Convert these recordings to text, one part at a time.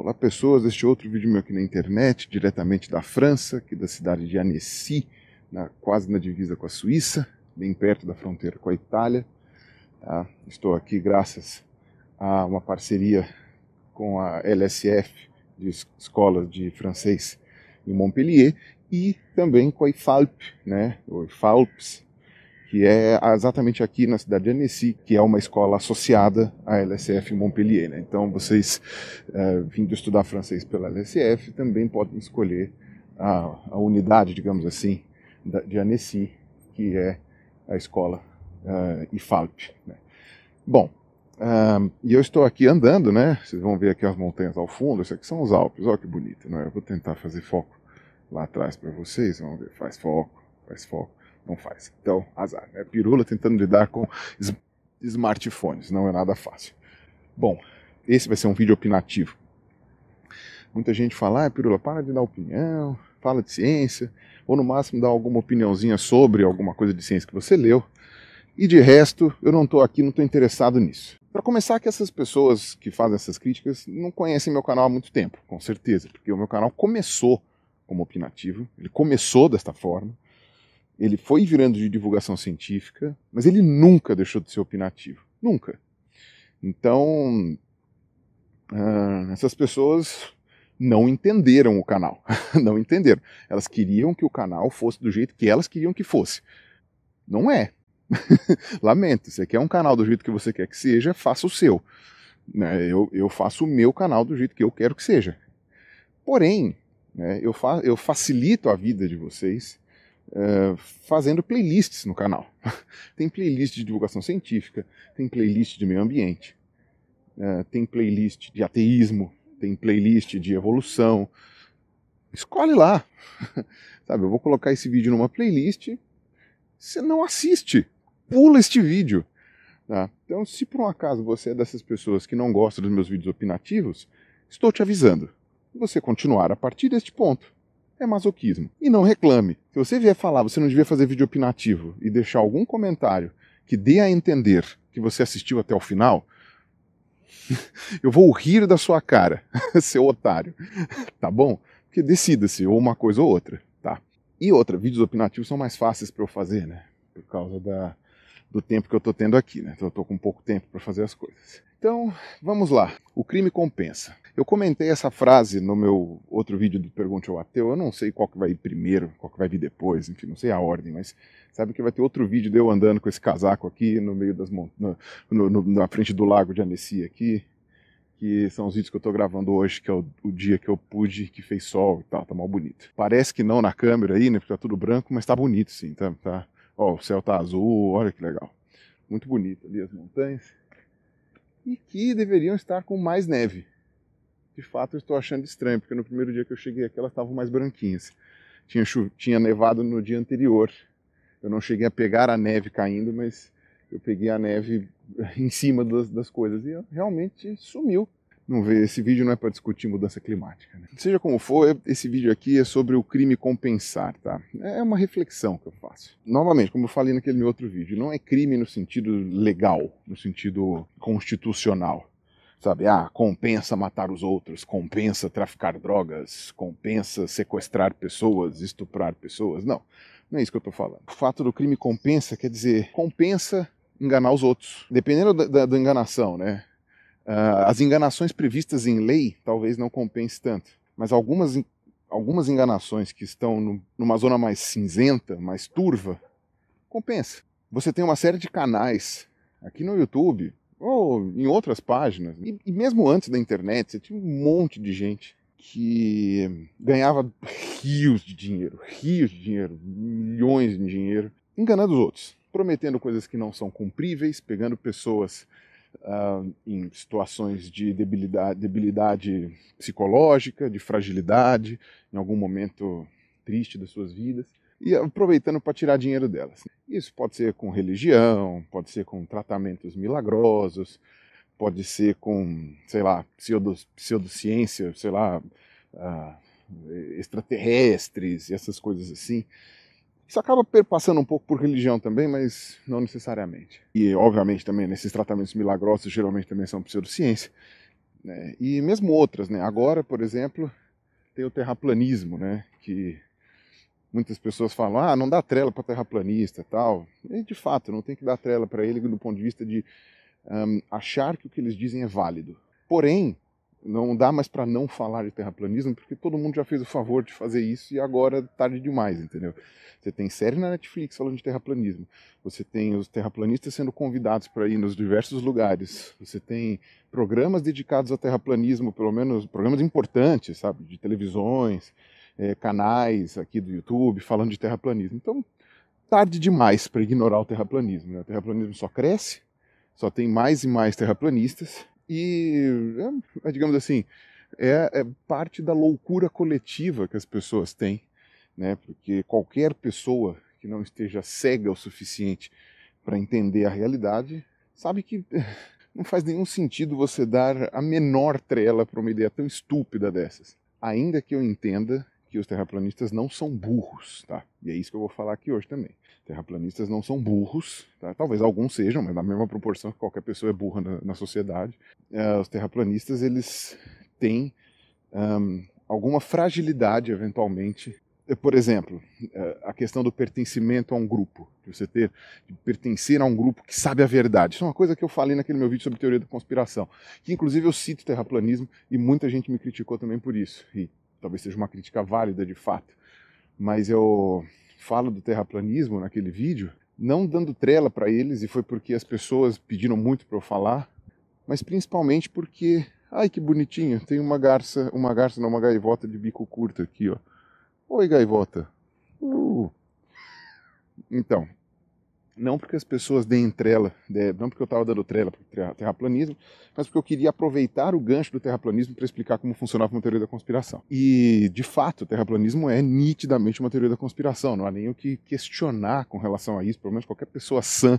Olá, pessoas. Este é outro vídeo meu aqui na internet, diretamente da França, aqui da cidade de Annecy, na, quase na divisa com a Suíça, bem perto da fronteira com a Itália. Tá? Estou aqui graças a uma parceria com a LSF, de de francês em Montpellier, e também com a IFALP, né? IFALPS, que é exatamente aqui na cidade de Annecy, que é uma escola associada à LSF Montpellier. Né? Então, vocês é, vindo estudar francês pela LSF também podem escolher a, a unidade, digamos assim, da, de Annecy, que é a escola uh, é, IFALP. Né? Bom, um, é, e eu estou aqui andando, né? Vocês vão ver aqui as montanhas ao fundo. Isso aqui são os Alpes. Olha que bonito, né? Eu vou tentar fazer foco lá atrás para vocês. Vamos ver. Faz foco, faz foco não faz. Então, azar. É né? pirula tentando lidar com smartphones, não é nada fácil. Bom, esse vai ser um vídeo opinativo. Muita gente fala, ah, pirula, para de dar opinião, fala de ciência, ou no máximo dá alguma opiniãozinha sobre alguma coisa de ciência que você leu. E de resto, eu não estou aqui, não estou interessado nisso. Para começar, que essas pessoas que fazem essas críticas não conhecem meu canal há muito tempo, com certeza, porque o meu canal começou como opinativo, ele começou desta forma, ele foi virando de divulgação científica, mas ele nunca deixou de ser opinativo. Nunca. Então, uh, essas pessoas não entenderam o canal. não entenderam. Elas queriam que o canal fosse do jeito que elas queriam que fosse. Não é. Lamento. Você quer um canal do jeito que você quer que seja, faça o seu. Né, eu, eu faço o meu canal do jeito que eu quero que seja. Porém, né, eu, fa eu facilito a vida de vocês eh, fazendo playlists no canal. tem playlist de divulgação científica, tem playlist de meio ambiente, eh, tem playlist de ateísmo, tem playlist de evolução. Escolhe lá. Sabe, eu vou colocar esse vídeo numa playlist. Você não assiste, pula este vídeo. Tá? Então, se por um acaso você é dessas pessoas que não gosta dos meus vídeos opinativos, estou te avisando. Você continuar a partir deste ponto é masoquismo. E não reclame. Se você vier falar, você não devia fazer vídeo opinativo e deixar algum comentário que dê a entender que você assistiu até o final, eu vou rir da sua cara, seu otário. Tá bom? Porque decida-se, ou uma coisa ou outra, tá? E outra, vídeos opinativos são mais fáceis para eu fazer, né? Por causa da, do tempo que eu tô tendo aqui, né? Então eu tô com pouco tempo para fazer as coisas. Então, vamos lá. O crime compensa. Eu comentei essa frase no meu outro vídeo do Pergunte ao Ateu. Eu não sei qual que vai ir primeiro, qual que vai vir depois, enfim, não sei a ordem, mas sabe que vai ter outro vídeo de eu andando com esse casaco aqui no meio das mont... no, no, na frente do lago de Annecy aqui, que são os vídeos que eu tô gravando hoje, que é o, o, dia que eu pude, que fez sol e tal, tá mal bonito. Parece que não na câmera aí, né, porque tá tudo branco, mas tá bonito sim, tá, tá. Ó, o céu tá azul, olha que legal. Muito bonito ali as montanhas. E que deveriam estar com mais neve de fato eu estou achando estranho, porque no primeiro dia que eu cheguei aqui elas estavam mais branquinhas. Tinha, tinha nevado no dia anterior. Eu não cheguei a pegar a neve caindo, mas eu peguei a neve em cima das, das coisas e realmente sumiu. Não vê, esse vídeo não é para discutir mudança climática. Né? Seja como for, esse vídeo aqui é sobre o crime compensar, tá? É, é uma reflexão que eu faço. Novamente, como eu falei naquele outro vídeo, não é crime no sentido legal, no sentido constitucional sabe? Ah, compensa matar os outros, compensa traficar drogas, compensa sequestrar pessoas, estuprar pessoas. Não, não é isso que eu estou falando. O fato do crime compensa quer dizer compensa enganar os outros, dependendo da, da, da enganação, né? Uh, as enganações previstas em lei talvez não compense tanto, mas algumas, algumas enganações que estão no, numa zona mais cinzenta, mais turva, compensa. Você tem uma série de canais aqui no YouTube ou em outras páginas. E, e mesmo antes da internet, você tinha um monte de gente que ganhava rios de dinheiro, rios de dinheiro, milhões de dinheiro, enganando os outros, prometendo coisas que não são cumpríveis, pegando pessoas Uh, em situações de debilidade, debilidade psicológica, de fragilidade, em algum momento triste das suas vidas, e aproveitando para tirar dinheiro delas. Isso pode ser com religião, pode ser com tratamentos milagrosos, pode ser com, sei lá, pseudo, pseudociência, sei lá, uh, extraterrestres e essas coisas assim. Isso acaba perpassando um pouco por religião também, mas não necessariamente. E, obviamente, também nesses tratamentos milagrosos geralmente também são pseudociência. Né? E mesmo outras, né? Agora, por exemplo, tem o terraplanismo, né? Que muitas pessoas falam, ah, não dá trela para terraplanista tal. E, de fato, não tem que dar trela para ele do ponto de vista de um, achar que o que eles dizem é válido. Porém, não dá mais para não falar de terraplanismo, porque todo mundo já fez o favor de fazer isso e agora é tarde demais, entendeu? Você tem série na Netflix falando de terraplanismo, você tem os terraplanistas sendo convidados para ir nos diversos lugares, você tem programas dedicados ao terraplanismo, pelo menos programas importantes, sabe, de televisões, é, canais aqui do YouTube falando de terraplanismo. Então, tarde demais para ignorar o terraplanismo. Né? O terraplanismo só cresce, só tem mais e mais terraplanistas e, é, digamos assim, é, é, parte da loucura coletiva que as pessoas têm, né? Porque qualquer pessoa que não esteja cega o suficiente para entender a realidade sabe que eh, não faz nenhum sentido você dar a menor trela para uma ideia tão estúpida dessas. Ainda que eu entenda que os terraplanistas não são burros, tá? E é isso que eu vou falar aqui hoje também. Terraplanistas não são burros, tá? Talvez alguns sejam, mas na mesma proporção que qualquer pessoa é burra na, na sociedade. Uh, os terraplanistas, eles têm um, alguma fragilidade, eventualmente. É, por exemplo, uh, a questão do pertencimento a um grupo. De você ter, de pertencer a um grupo que sabe a verdade. Isso é uma coisa que eu falei naquele meu vídeo sobre teoria da conspiração. Que, inclusive, eu cito terraplanismo e muita gente me criticou também por isso. E talvez seja uma crítica válida de fato, mas eu falo do terraplanismo naquele vídeo, não dando trela para eles, e foi porque as pessoas pediram muito para eu falar, mas principalmente porque, ai que bonitinho, tem uma garça, uma garça, não, uma gaivota de bico curto aqui, ó. Oi, gaivota. Uh. Então, não porque as pessoas deem trela, não porque eu estava dando trela para o terraplanismo, mas porque eu queria aproveitar o gancho do terraplanismo para explicar como funcionava uma teoria da conspiração. E, de fato, o terraplanismo é nitidamente uma teoria da conspiração, não há nem o que questionar com relação a isso, pelo menos qualquer pessoa sã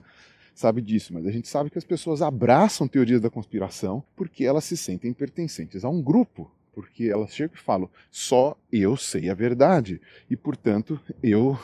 sabe disso, mas a gente sabe que as pessoas abraçam teorias da conspiração porque elas se sentem pertencentes a um grupo, porque elas chegam e falam: só eu sei a verdade e, portanto, eu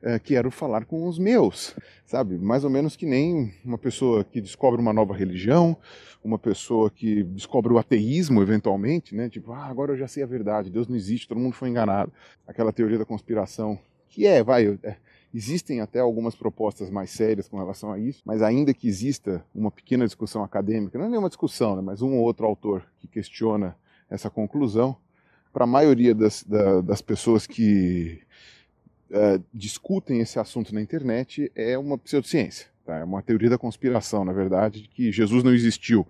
eh, quero falar com os meus, sabe? Mais ou menos que nem uma pessoa que descobre uma nova religião, uma pessoa que descobre o ateísmo eventualmente, né? Tipo, ah, agora eu já sei a verdade, Deus não existe, todo mundo foi enganado. Aquela teoria da conspiração, que é, vai, é, Existem até algumas propostas mais sérias com relação a isso, mas ainda que exista uma pequena discussão acadêmica, não é nenhuma discussão, né, mas um ou outro autor que questiona essa conclusão, para a maioria das, da, das pessoas que uh, discutem esse assunto na internet é uma pseudociência. Tá? É uma teoria da conspiração, na verdade, de que Jesus não existiu.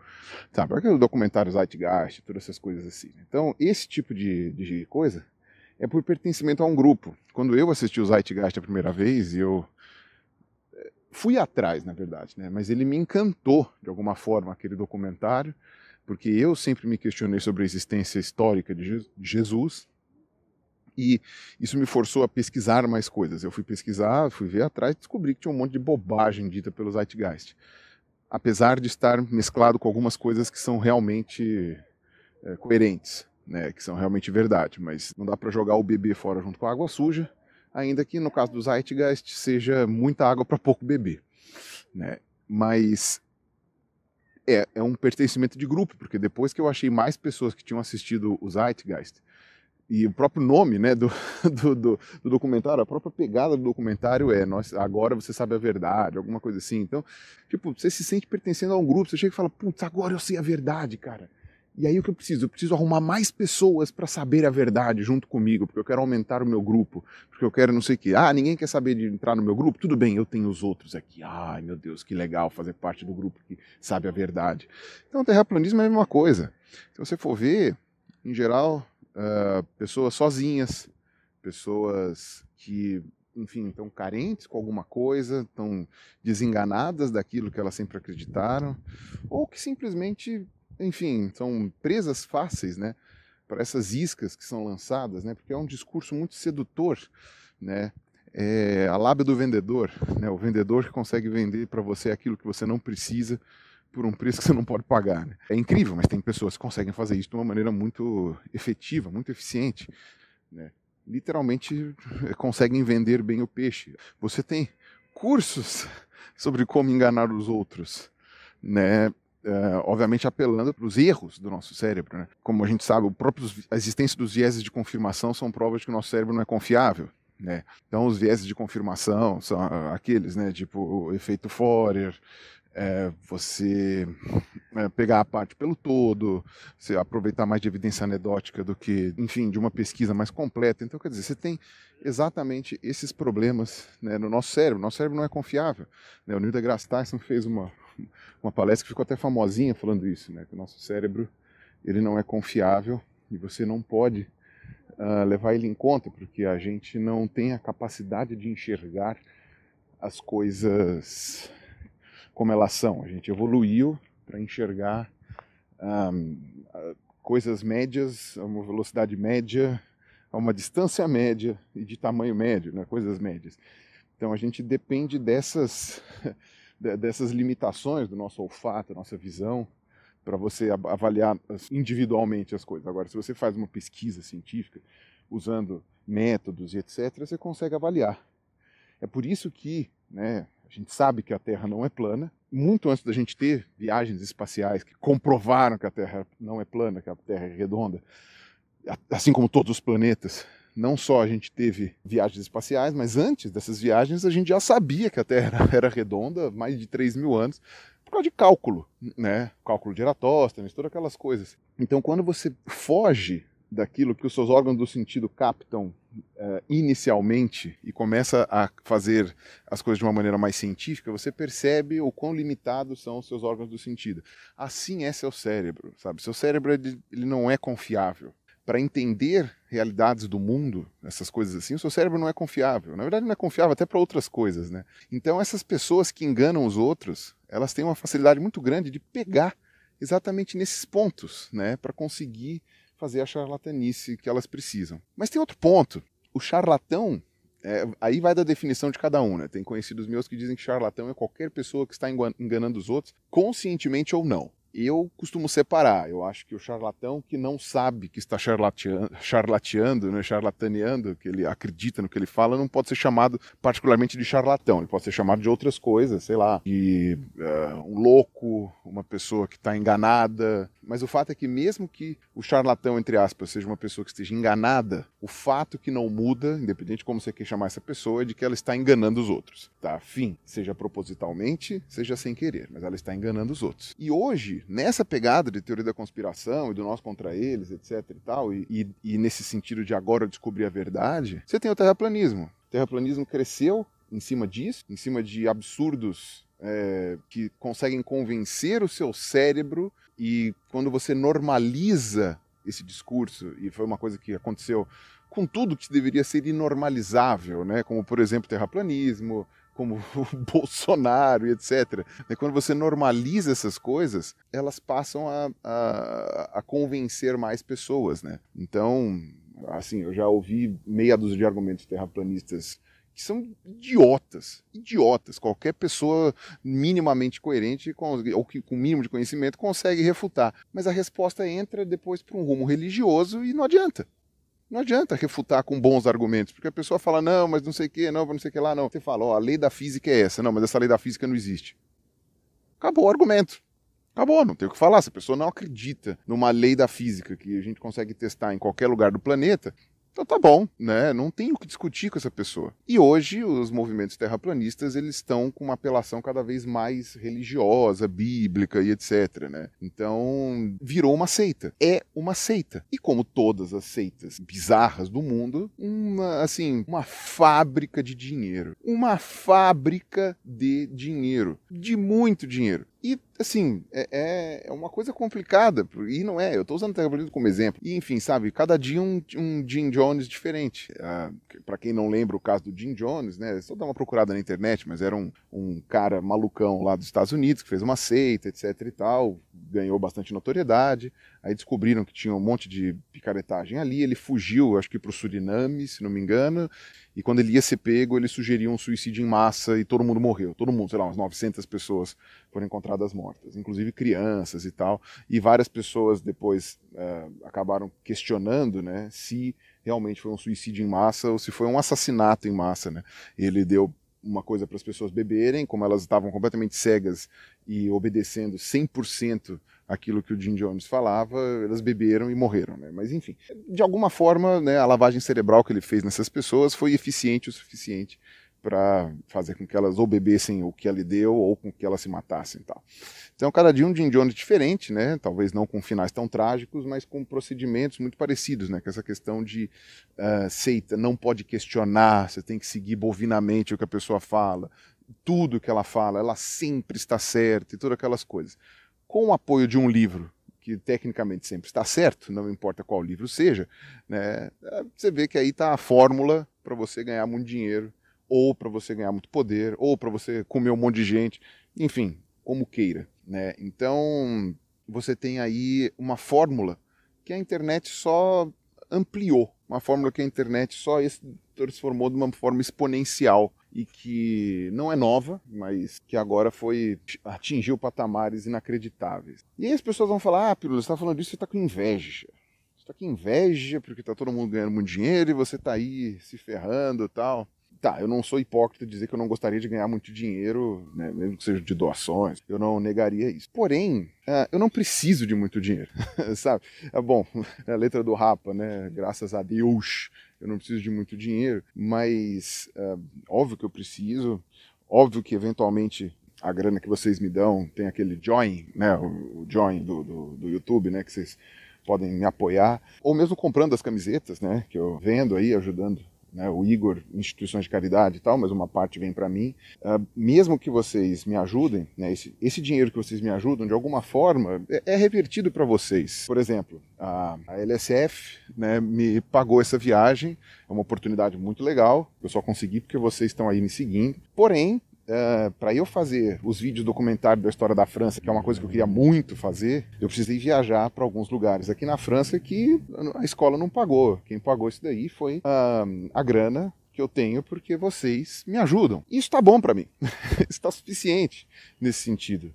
Sabe? o documentário Zeitgeist, todas essas coisas assim. Né? Então, esse tipo de, de coisa é por pertencimento a um grupo. Quando eu assisti o Zeitgeist a primeira vez, eu é, fui atrás, na verdade, né? mas ele me encantou de alguma forma aquele documentário, porque eu sempre me questionei sobre a existência histórica de Jesus, e isso me forçou a pesquisar mais coisas. Eu fui pesquisar, fui ver atrás e descobri que tinha um monte de bobagem dita pelo Zeitgeist. Apesar de estar mesclado com algumas coisas que são realmente é, coerentes, né, que são realmente verdade, mas não dá para jogar o bebê fora junto com a água suja, ainda que no caso do Zeitgeist seja muita água para pouco bebê. Né? Mas é, é, um pertencimento de grupo, porque depois que eu achei mais pessoas que tinham assistido o Zeitgeist e o próprio nome né, do, do, do, do, documentário, a própria pegada do documentário é nós, agora você sabe a verdade, alguma coisa assim. Então, tipo, você se sente pertencendo a um grupo, você chega e fala, putz, agora eu sei a verdade, cara. E aí o que eu preciso? Eu preciso arrumar mais pessoas para saber a verdade junto comigo, porque eu quero aumentar o meu grupo, porque eu quero não sei o que. Ah, ninguém quer saber de entrar no meu grupo? Tudo bem, eu tenho os outros aqui. Ai, meu Deus, que legal fazer parte do grupo que sabe a verdade. Então, terraplanismo é a mesma coisa. Se você for ver, em geral, uh, pessoas sozinhas, pessoas que, enfim, estão carentes com alguma coisa, estão desenganadas daquilo que elas sempre acreditaram, ou que simplesmente, enfim, são presas fáceis, né? Para essas iscas que são lançadas, né? Porque é um discurso muito sedutor, né? É a lábia do vendedor, né? O vendedor que consegue vender para você aquilo que você não precisa por um preço que você não pode pagar. Né? É incrível, mas tem pessoas que conseguem fazer isso de uma maneira muito efetiva, muito eficiente. Né? Literalmente eh, conseguem vender bem o peixe. Você tem cursos sobre como enganar os outros, né? Eh, obviamente apelando para os erros do nosso cérebro. Né? Como a gente sabe, o próprio, a existência dos vieses de confirmação são provas de que o nosso cérebro não é confiável. Né? Então, os vieses de confirmação são aqueles, né? tipo o efeito Forer, é, você é, pegar a parte pelo todo, você aproveitar mais de evidência anedótica do que, enfim, de uma pesquisa mais completa. Então, quer dizer, você tem exatamente esses problemas né, no nosso cérebro. Nosso cérebro não é confiável. Né? O Neil deGrasse Tyson fez uma, uma palestra que ficou até famosinha falando isso, né? que o nosso cérebro ele não é confiável e você não pode uh, levar ele em conta, porque a gente não tem a capacidade de enxergar as coisas como elas são. A gente evoluiu para enxergar um, coisas médias uma velocidade média, uma distância média e de tamanho médio, né? coisas médias. Então a gente depende dessas, dessas limitações do nosso olfato, da nossa visão, para você avaliar individualmente as coisas. Agora, se você faz uma pesquisa científica usando métodos e etc., você consegue avaliar. É por isso que, né, a gente sabe que a Terra não é plana. Muito antes da gente ter viagens espaciais que comprovaram que a Terra não é plana, que a Terra é redonda, assim como todos os planetas, não só a gente teve viagens espaciais, mas antes dessas viagens a gente já sabia que a Terra era redonda mais de 3 mil anos, por causa de cálculo, né? Cálculo de Eratóstenes, todas aquelas coisas. Então, quando você foge daquilo que os seus órgãos do sentido captam uh, inicialmente e começa a fazer as coisas de uma maneira mais científica, você percebe o quão limitados são os seus órgãos do sentido. Assim é seu cérebro, sabe? Seu cérebro ele não é confiável. Para entender realidades do mundo, essas coisas assim, o seu cérebro não é confiável. Na verdade, não é confiável até para outras coisas, né? Então, essas pessoas que enganam os outros, elas têm uma facilidade muito grande de pegar exatamente nesses pontos, né? Para conseguir fazer a charlatanice que elas precisam. Mas tem outro ponto. O charlatão, é, aí vai da definição de cada um, né? Tem conhecidos meus que dizem que charlatão é qualquer pessoa que está enganando os outros, conscientemente ou não. Eu costumo separar. Eu acho que o charlatão que não sabe que está charlateando, charlateando né, charlataneando, que ele acredita no que ele fala, não pode ser chamado particularmente de charlatão. Ele pode ser chamado de outras coisas, sei lá, de uh, um louco, uma pessoa que está enganada, mas o fato é que, mesmo que o charlatão, entre aspas, seja uma pessoa que esteja enganada, o fato que não muda, independente de como você quer chamar essa pessoa, é de que ela está enganando os outros. Tá? Fim. Seja propositalmente, seja sem querer, mas ela está enganando os outros. E hoje, nessa pegada de teoria da conspiração e do nós contra eles, etc e tal, e, e, e nesse sentido de agora descobrir a verdade, você tem o terraplanismo. O terraplanismo cresceu em cima disso, em cima de absurdos é, que conseguem convencer o seu cérebro e quando você normaliza esse discurso, e foi uma coisa que aconteceu com tudo que deveria ser inormalizável, né? como, por exemplo, terraplanismo, como o Bolsonaro e etc. Né? Quando você normaliza essas coisas, elas passam a, a, a, convencer mais pessoas. Né? Então, assim, eu já ouvi meia dúzia de argumentos terraplanistas que são idiotas, idiotas. Qualquer pessoa minimamente coerente ou que, com mínimo de conhecimento consegue refutar. Mas a resposta entra depois para um rumo religioso e não adianta. Não adianta refutar com bons argumentos, porque a pessoa fala, não, mas não sei o que, não, não sei o que lá, não. Você fala, ó, a lei da física é essa, não, mas essa lei da física não existe. Acabou o argumento. Acabou, não tem o que falar. Se a pessoa não acredita numa lei da física que a gente consegue testar em qualquer lugar do planeta, então tá bom, né? Não tem o que discutir com essa pessoa. E hoje os movimentos terraplanistas eles estão com uma apelação cada vez mais religiosa, bíblica e etc, né? Então virou uma seita. É uma seita. E como todas as seitas bizarras do mundo, uma assim, uma fábrica de dinheiro. Uma fábrica de dinheiro, de muito dinheiro. E, assim, é, é, é uma coisa complicada, e não é, eu estou usando o terraplanismo como exemplo. E, enfim, sabe, cada dia um, um Jim Jones diferente. Ah, para quem não lembra o caso do Jim Jones, né, só dá uma procurada na internet, mas era um, um cara malucão lá dos Estados Unidos, que fez uma seita, etc e tal, ganhou bastante notoriedade. Aí descobriram que tinha um monte de picaretagem ali. Ele fugiu, acho que para o Suriname, se não me engano. E quando ele ia ser pego, ele sugeriu um suicídio em massa e todo mundo morreu. Todo mundo, sei lá, umas 900 pessoas foram encontradas mortas, inclusive crianças e tal. E várias pessoas depois uh, acabaram questionando né, se realmente foi um suicídio em massa ou se foi um assassinato em massa. Né? Ele deu uma coisa para as pessoas beberem, como elas estavam completamente cegas e obedecendo 100% aquilo que o Jim Jones falava, elas beberam e morreram, né? Mas enfim, de alguma forma, né, a lavagem cerebral que ele fez nessas pessoas foi eficiente o suficiente para fazer com que elas ou bebessem o que ele deu ou com que elas se matassem, tal. Então, cada dia um Jim Jones diferente, né? Talvez não com finais tão trágicos, mas com procedimentos muito parecidos, né? Com essa questão de uh, seita não pode questionar, você tem que seguir bovinamente o que a pessoa fala, tudo que ela fala, ela sempre está certa e todas aquelas coisas com o apoio de um livro que tecnicamente sempre está certo, não importa qual livro seja, né, você vê que aí está a fórmula para você ganhar muito dinheiro, ou para você ganhar muito poder, ou para você comer um monte de gente, enfim, como queira. Né? Então você tem aí uma fórmula que a internet só ampliou, uma fórmula que a internet só transformou de uma forma exponencial e que não é nova, mas que agora foi atingiu patamares inacreditáveis. E aí as pessoas vão falar: ah, Pirula, você está falando disso, você está com inveja. Você está com inveja porque está todo mundo ganhando muito dinheiro e você está aí se ferrando e tal. Tá, eu não sou hipócrita dizer que eu não gostaria de ganhar muito dinheiro, né, mesmo que seja de doações, eu não negaria isso. Porém, ah, eu não preciso de muito dinheiro, sabe? Ah, é bom, a letra do Rapa, né? Graças a Deus eu não preciso de muito dinheiro, mas ah, óbvio que eu preciso, óbvio que eventualmente a grana que vocês me dão tem aquele join, né, o, o join do, do, do YouTube, né, que vocês podem me apoiar, ou mesmo comprando as camisetas, né, que eu vendo aí, ajudando né, o Igor, instituições de caridade e tal, mas uma parte vem para mim. Uh, mesmo que vocês me ajudem, né, esse, esse, dinheiro que vocês me ajudam, de alguma forma, é, é revertido para vocês. Por exemplo, a, a LSF né, me pagou essa viagem, é uma oportunidade muito legal, eu só consegui porque vocês estão aí me seguindo. Porém, Uh, é, para eu fazer os vídeos documentários da história da França, que é uma coisa que eu queria muito fazer, eu precisei viajar para alguns lugares aqui na França que a escola não pagou. Quem pagou isso daí foi uh, a grana que eu tenho porque vocês me ajudam. Isso está bom para mim, está suficiente nesse sentido.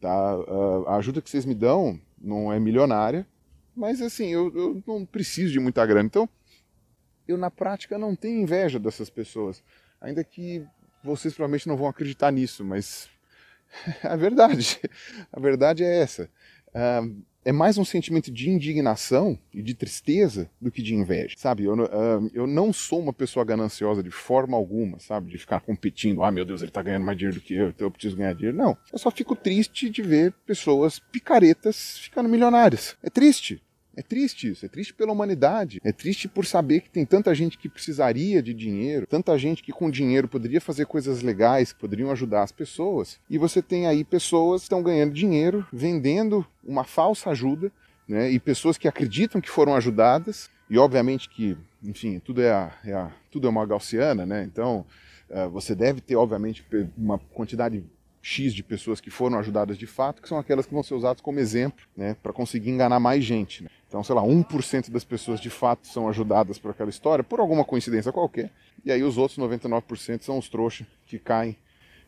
Tá? Uh, a ajuda que vocês me dão não é milionária, mas assim, eu, eu não preciso de muita grana. Então, eu na prática não tenho inveja dessas pessoas. Ainda que vocês provavelmente não vão acreditar nisso, mas a verdade, a verdade é essa. Ah, é mais um sentimento de indignação e de tristeza do que de inveja, sabe? Eu, ah, eu não sou uma pessoa gananciosa de forma alguma, sabe? De ficar competindo, ah, meu Deus, ele tá ganhando mais dinheiro do que eu, então eu preciso ganhar dinheiro. Não, eu só fico triste de ver pessoas picaretas ficando milionárias. É triste, é triste isso, é triste pela humanidade, é triste por saber que tem tanta gente que precisaria de dinheiro, tanta gente que com dinheiro poderia fazer coisas legais, que poderiam ajudar as pessoas, e você tem aí pessoas que estão ganhando dinheiro vendendo uma falsa ajuda, né, e pessoas que acreditam que foram ajudadas, e obviamente que, enfim, tudo é, a, é a, tudo é uma gaussiana, né, então uh, você deve ter, obviamente, uma quantidade X de pessoas que foram ajudadas de fato, que são aquelas que vão ser usadas como exemplo né, para conseguir enganar mais gente. Né? Então, sei lá, 1% das pessoas de fato são ajudadas por aquela história, por alguma coincidência qualquer, e aí os outros 99% são os trouxas que caem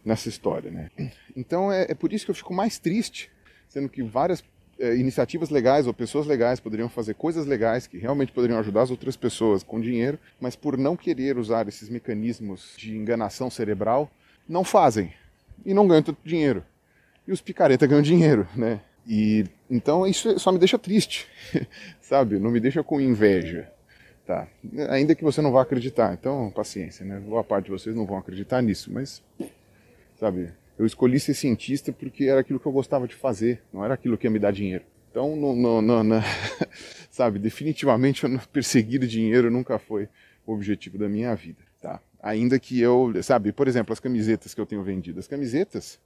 nessa história, né? Então é, é, por isso que eu fico mais triste, sendo que várias é, iniciativas legais ou pessoas legais poderiam fazer coisas legais que realmente poderiam ajudar as outras pessoas com dinheiro, mas por não querer usar esses mecanismos de enganação cerebral, não fazem e não ganham tanto dinheiro. E os picareta ganham dinheiro, né? E então isso só me deixa triste, sabe? Não me deixa com inveja, tá? Ainda que você não vá acreditar. Então, paciência, né? Boa parte de vocês não vão acreditar nisso, mas sabe, eu escolhi ser cientista porque era aquilo que eu gostava de fazer, não era aquilo que ia me dar dinheiro. Então, não, não, não, não sabe, definitivamente perseguir dinheiro nunca foi o objetivo da minha vida, tá? Ainda que eu, sabe, por exemplo, as camisetas que eu tenho vendido, as camisetas,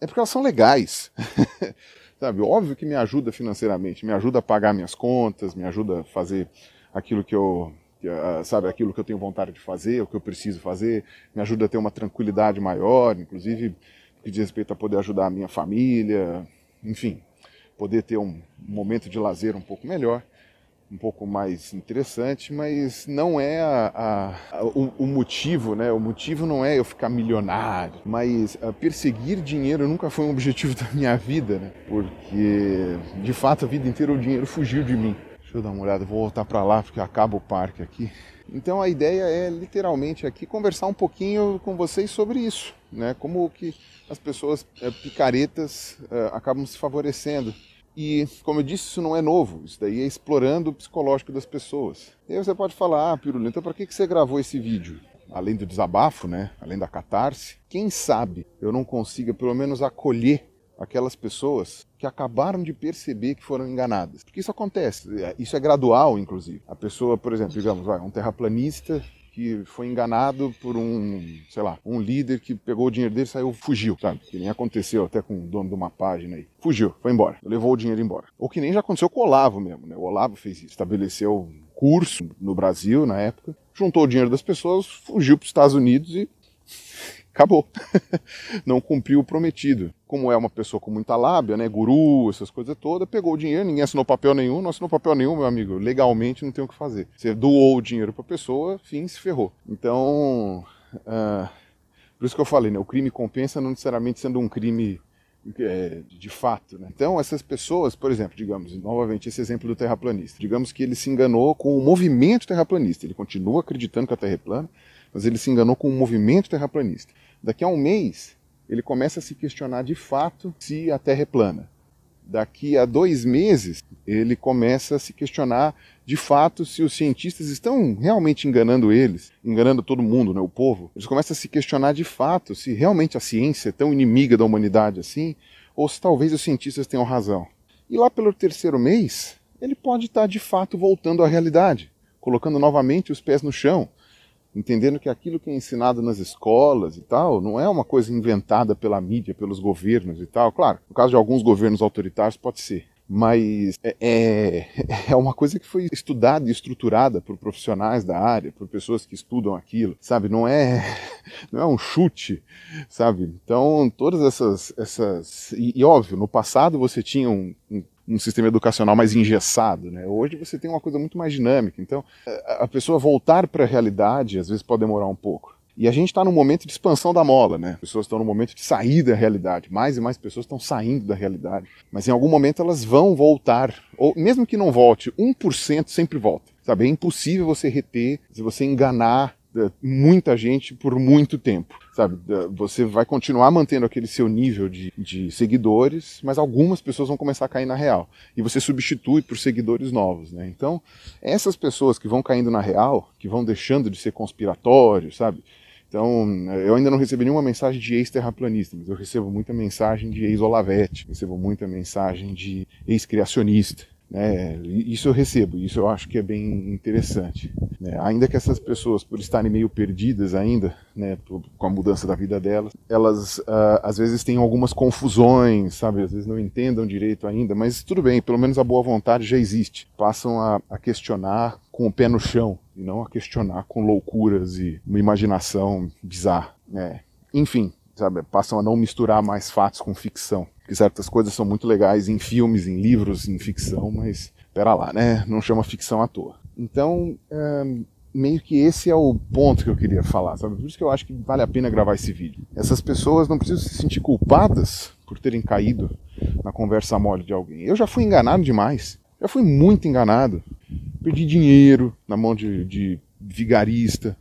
é porque elas são legais. Sabe, óbvio que me ajuda financeiramente, me ajuda a pagar minhas contas, me ajuda a fazer aquilo que eu ah, sabe aquilo que eu tenho vontade de fazer, o que eu preciso fazer, me ajuda a ter uma tranquilidade maior, inclusive que diz respeito a poder ajudar a minha família, enfim, poder ter um momento de lazer um pouco melhor um pouco mais interessante, mas não é a, a, a, o, o, motivo, né? O motivo não é eu ficar milionário, mas ah, perseguir dinheiro nunca foi um objetivo da minha vida, né? Porque de fato a vida inteira o dinheiro fugiu de mim. Deixa eu dar uma olhada, vou voltar para lá porque acaba o parque aqui. Então a ideia é literalmente aqui conversar um pouquinho com vocês sobre isso, né? Como que as pessoas é, picaretas é, acabam se favorecendo e, como eu disse, isso não é novo, isso daí é explorando o psicológico das pessoas. E aí você pode falar, ah, Pirulito, então para que você gravou esse vídeo? Além do desabafo, né? além da catarse, quem sabe eu não consiga pelo menos acolher aquelas pessoas que acabaram de perceber que foram enganadas. Porque isso acontece, é, isso é gradual, inclusive. A pessoa, por exemplo, digamos, vai um terraplanista que foi enganado por um, sei lá, um líder que pegou o dinheiro dele e saiu, fugiu, sabe? Que nem aconteceu até com o dono de uma página aí. Fugiu, foi embora, levou o dinheiro embora. Ou que nem já aconteceu com o Olavo mesmo, né? O Olavo fez isso, estabeleceu um curso no Brasil na época, juntou o dinheiro das pessoas, fugiu para os Estados Unidos e acabou. não cumpriu o prometido. Como é uma pessoa com muita lábia, né, guru, essas coisas todas, pegou o dinheiro, ninguém assinou papel nenhum, não assinou papel nenhum, meu amigo. Legalmente não tem o que fazer. Você doou o dinheiro para a pessoa, fim, se ferrou. Então, uh, por isso que eu falei, né, o crime compensa não necessariamente sendo um crime é, de fato. Né? Então, essas pessoas, por exemplo, digamos, novamente esse exemplo do terraplanista, digamos que ele se enganou com o movimento terraplanista, ele continua acreditando que a Terra é plana, mas ele se enganou com o movimento terraplanista. Daqui a um mês, ele começa a se questionar de fato se a Terra é plana. Daqui a dois meses, ele começa a se questionar de fato se os cientistas estão realmente enganando eles, enganando todo mundo, né, o povo. Eles começam a se questionar de fato se realmente a ciência é tão inimiga da humanidade assim, ou se talvez os cientistas tenham razão. E lá pelo terceiro mês, ele pode estar tá de fato voltando à realidade, colocando novamente os pés no chão, entendendo que aquilo que é ensinado nas escolas e tal não é uma coisa inventada pela mídia, pelos governos e tal. Claro, no caso de alguns governos autoritários pode ser, mas é, é, é uma coisa que foi estudada e estruturada por profissionais da área, por pessoas que estudam aquilo, sabe? Não é, não é um chute, sabe? Então, todas essas. essas e, e óbvio, no passado você tinha um, um um sistema educacional mais engessado. Né? Hoje você tem uma coisa muito mais dinâmica. Então, a pessoa voltar para a realidade às vezes pode demorar um pouco. E a gente está num momento de expansão da mola, né? As pessoas estão num momento de sair da realidade. Mais e mais pessoas estão saindo da realidade. Mas em algum momento elas vão voltar. Ou mesmo que não volte, 1% sempre volta. Sabe? É impossível você reter, se você enganar eh, muita gente por muito tempo sabe? Você vai continuar mantendo aquele seu nível de, de seguidores, mas algumas pessoas vão começar a cair na real. E você substitui por seguidores novos, né? Então, essas pessoas que vão caindo na real, que vão deixando de ser conspiratórios, sabe? Então, eu ainda não recebi nenhuma mensagem de ex-terraplanista, mas eu recebo muita mensagem de ex-olavete, recebo muita mensagem de ex-criacionista. Né? Isso eu recebo, isso eu acho que é bem interessante. Né? Ainda que essas pessoas, por estarem meio perdidas ainda, né, com a mudança da vida delas, elas ah, às vezes têm algumas confusões, sabe? Às vezes não entendam direito ainda, mas tudo bem, pelo menos a boa vontade já existe. Passam a, a questionar com o pé no chão e não a questionar com loucuras e uma imaginação bizarra. Né? Enfim, sabe? Passam a não misturar mais fatos com ficção que certas coisas são muito legais em filmes, em livros, em ficção, mas pera lá, né? Não chama ficção à toa. Então, é, meio que esse é o ponto que eu queria falar, sabe? Por isso que eu acho que vale a pena gravar esse vídeo. Essas pessoas não precisam se sentir culpadas por terem caído na conversa mole de alguém. Eu já fui enganado demais. Já fui muito enganado. Perdi dinheiro na mão de, de vigarista.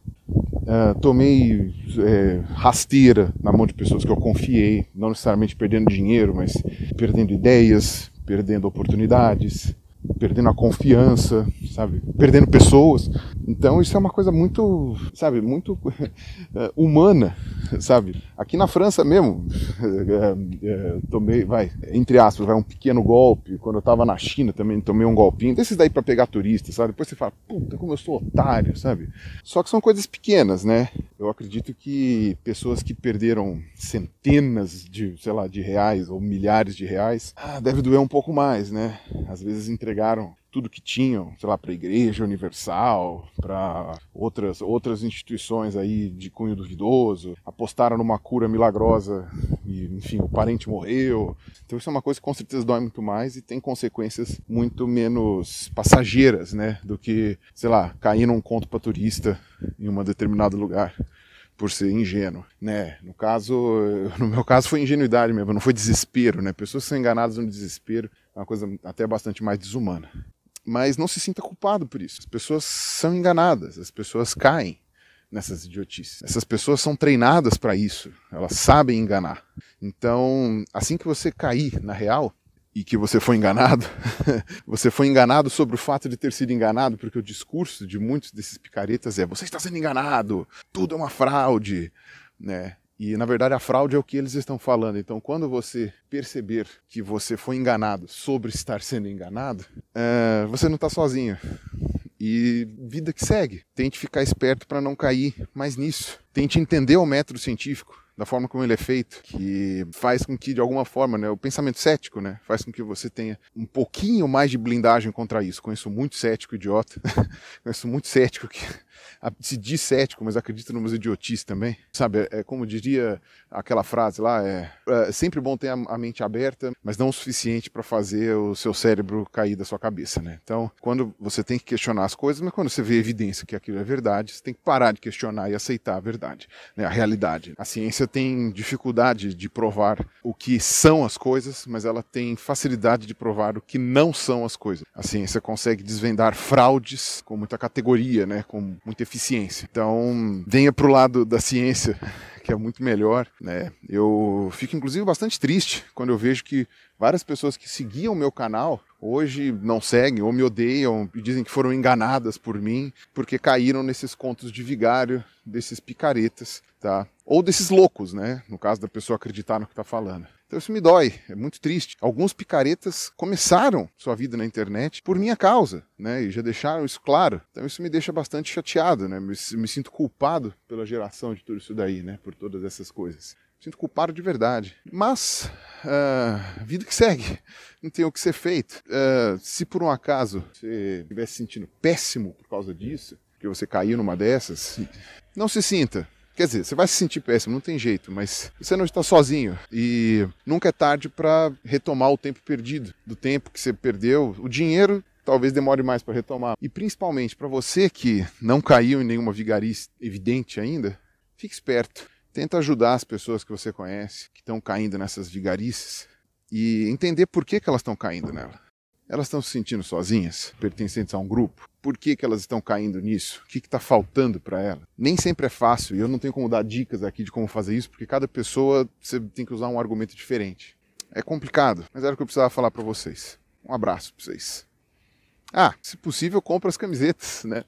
Ah, tomei é, rasteira na mão de pessoas que eu confiei, não necessariamente perdendo dinheiro, mas perdendo ideias, perdendo oportunidades, perdendo a confiança, sabe? Perdendo pessoas. Então isso é uma coisa muito, sabe, muito eh, humana, sabe? Aqui na França mesmo, eh, eh, tomei, vai, entre aspas, vai um pequeno golpe. Quando eu tava na China também tomei um golpinho. Desses daí para pegar turista, sabe? Depois você fala, puta, como eu sou otário, sabe? Só que são coisas pequenas, né? Eu acredito que pessoas que perderam centenas de, sei lá, de reais ou milhares de reais, ah, deve doer um pouco mais, né? Às vezes entregaram tudo que tinham, sei lá, para a Igreja Universal, para outras, outras instituições aí de cunho duvidoso, apostaram numa cura milagrosa e, enfim, o parente morreu. Então isso é uma coisa que com certeza dói muito mais e tem consequências muito menos passageiras, né, do que, sei lá, cair num conto para turista em um determinado lugar por ser ingênuo, né? No caso, no meu caso foi ingenuidade mesmo, não foi desespero, né? Pessoas são enganadas no desespero, é uma coisa até bastante mais desumana mas não se sinta culpado por isso. As pessoas são enganadas, as pessoas caem nessas idiotices. Essas pessoas são treinadas para isso, elas sabem enganar. Então, assim que você cair na real e que você foi enganado, você foi enganado sobre o fato de ter sido enganado, porque o discurso de muitos desses picaretas é: você está sendo enganado, tudo é uma fraude, né? E na verdade a fraude é o que eles estão falando. Então, quando você perceber que você foi enganado sobre estar sendo enganado, é, você não está sozinho. E vida que segue. Tente ficar esperto para não cair mais nisso. Tente entender o método científico da forma como ele é feito, que faz com que, de alguma forma, né, o pensamento cético, né, faz com que você tenha um pouquinho mais de blindagem contra isso. Conheço muito cético idiota, conheço muito cético que se diz cético, mas acredita numas idiotices também. Sabe, é, é como diria aquela frase lá, é, é sempre bom ter a, mente aberta, mas não o suficiente para fazer o seu cérebro cair da sua cabeça, né? Então, quando você tem que questionar as coisas, mas quando você vê evidência que aquilo é verdade, você tem que parar de questionar e aceitar a verdade, né? a realidade. A ciência tem dificuldade de provar o que são as coisas, mas ela tem facilidade de provar o que não são as coisas. A ciência consegue desvendar fraudes com muita categoria, né? Com muita eficiência. Então, venha para o lado da ciência que é muito melhor, né? Eu fico inclusive bastante triste quando eu vejo que várias pessoas que seguiam o meu canal hoje não seguem ou me odeiam e dizem que foram enganadas por mim porque caíram nesses contos de vigário, desses picaretas, tá? Ou desses loucos, né? No caso da pessoa acreditar no que está falando. Então isso me dói, é muito triste. Alguns picaretas começaram sua vida na internet por minha causa, né? E já deixaram isso claro. Então isso me deixa bastante chateado, né? Me, me sinto culpado pela geração de tudo isso daí, né? Por todas essas coisas. Me sinto culpado de verdade. Mas, uh, vida que segue, não tem o que ser feito. Uh, se por um acaso você estivesse sentindo péssimo por causa disso, que você caiu numa dessas, não se sinta. Quer dizer, você vai se sentir péssimo, não tem jeito, mas você não está sozinho e nunca é tarde para retomar o tempo perdido, do tempo que você perdeu, o dinheiro talvez demore mais para retomar. E principalmente para você que não caiu em nenhuma vigarice evidente ainda, fique esperto. Tenta ajudar as pessoas que você conhece que estão caindo nessas vigarices e entender por que, que elas estão caindo nela. Elas estão se sentindo sozinhas, pertencentes a um grupo? Por que, que elas estão caindo nisso? O que está faltando para elas? Nem sempre é fácil, e eu não tenho como dar dicas aqui de como fazer isso, porque cada pessoa você tem que usar um argumento diferente. É complicado, mas era o que eu precisava falar para vocês. Um abraço para vocês. Ah, se possível, compra as camisetas, né?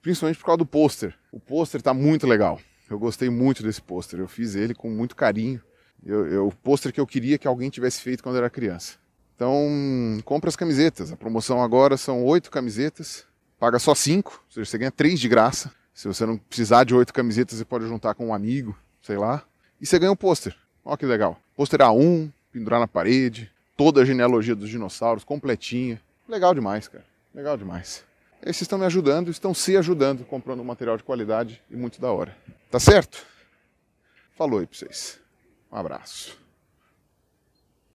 Principalmente por causa do pôster. O pôster está muito legal. Eu gostei muito desse pôster. Eu fiz ele com muito carinho. Eu, eu, o pôster que eu queria que alguém tivesse feito quando eu era criança. Então, compra as camisetas. A promoção agora são oito camisetas, paga só cinco, ou seja, você ganha três de graça. Se você não precisar de oito camisetas, você pode juntar com um amigo, sei lá. E você ganha um pôster. Olha que legal. Pôster A1, pendurar na parede, toda a genealogia dos dinossauros, completinha. Legal demais, cara. Legal demais. Eles estão me ajudando, estão se ajudando, comprando um material de qualidade e muito da hora. Tá certo? Falou aí pra vocês. Um abraço.